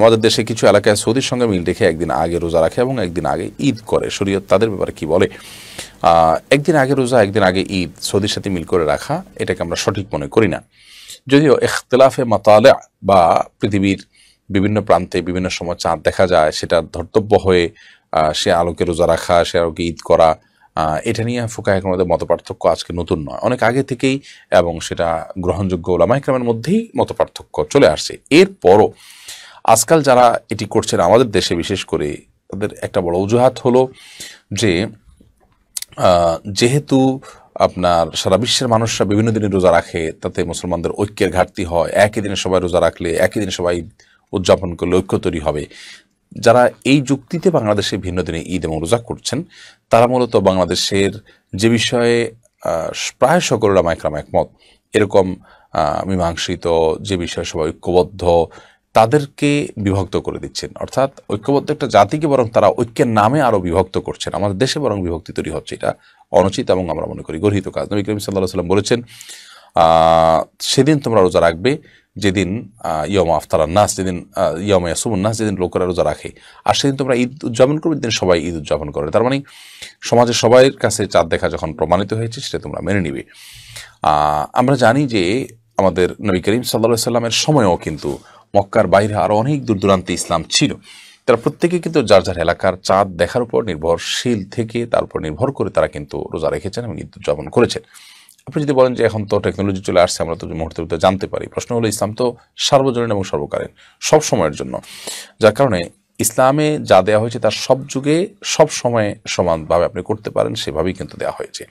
আমাদের দেশে কিছু এলাকায় সৌদির সঙ্গে মিল রেখে একদিন আগে রোজা রাখে এবং একদিন আগে ঈদ করে শরীয়ত তাদের ব্যাপারে কি বলে একদিন আগে রোজা একদিন আগে ঈদ সৌদির সাথে মিল করে রাখা এটাকে আমরা সঠিক মনে করি না যদিও এখতলাফে মাতালে বা পৃথিবীর বিভিন্ন প্রান্তে বিভিন্ন সময় চাঁদ দেখা যায় সেটা ধর্তব্য হয়ে সে আলোকে রোজা রাখা সে আলোকে ঈদ করা এটা নিয়ে ফোকা একমতের মত পার্থক্য আজকে নতুন নয় অনেক আগে থেকেই এবং সেটা গ্রহণযোগ্য ওলামা মধ্যেই মত পার্থক্য চলে আসছে এরপরও আজকাল যারা এটি করছেন আমাদের দেশে বিশেষ করে তাদের একটা বড় অজুহাত হলো যে যেহেতু আপনার সারা বিশ্বের মানুষরা বিভিন্ন দিনে রোজা রাখে তাতে মুসলমানদের ঐক্যের ঘাটতি হয় একই দিনে সবাই রোজা রাখলে একই দিনে সবাই উদযাপন করলে ঐক্য তৈরি হবে যারা এই যুক্তিতে বাংলাদেশে ভিন্ন দিনে ঈদ এবং রোজা করছেন তারা মূলত বাংলাদেশের যে বিষয়ে প্রায় সকল রামায়করাম একমত এরকম মীমাংসিত যে বিষয়ে সবাই ঐক্যবদ্ধ তাদেরকে বিভক্ত করে দিচ্ছেন অর্থাৎ ঐক্যবদ্ধ একটা জাতিকে বরং তারা ঐক্যের নামে আরও বিভক্ত করছেন আমাদের দেশে বরং বিভক্তি তৈরি হচ্ছে এটা অনুচিত এবং আমরা মনে করি গর্হিত কাজ নবী করিম সাল্লাহ সাল্লাম বলেছেন সেদিন তোমরা রোজা রাখবে যেদিন ইয়ম আফতার নাস যেদিন ইয়ম ইয়াসুমুন নাস যেদিন লোকেরা রোজা রাখে আর সেদিন তোমরা ঈদ উদযাপন করবে যেদিন সবাই ঈদ উদযাপন করে তার মানে সমাজের সবাইয়ের কাছে চাঁদ দেখা যখন প্রমাণিত হয়েছে সেটা তোমরা মেনে নিবে আমরা জানি যে আমাদের নবী করিম সাল্লাহ সাল্লামের সময়ও কিন্তু মক্কার বাইরে আরও অনেক দূর দূরান্তে ইসলাম ছিল তারা প্রত্যেকে কিন্তু যার যার এলাকার চাঁদ দেখার উপর নির্ভরশীল থেকে তার উপর নির্ভর করে তারা কিন্তু রোজা রেখেছেন এবং ঈদ উদযাপন করেছেন আপনি যদি বলেন যে এখন তো টেকনোলজি চলে আসছে আমরা তো মুহূর্তে মধ্যে জানতে পারি প্রশ্ন হলো ইসলাম তো সার্বজনীন এবং সর্বকালীন সব সময়ের জন্য যার কারণে ইসলামে যা দেওয়া হয়েছে তার সব যুগে সব সময়ে সমানভাবে আপনি করতে পারেন সেভাবেই কিন্তু দেওয়া হয়েছে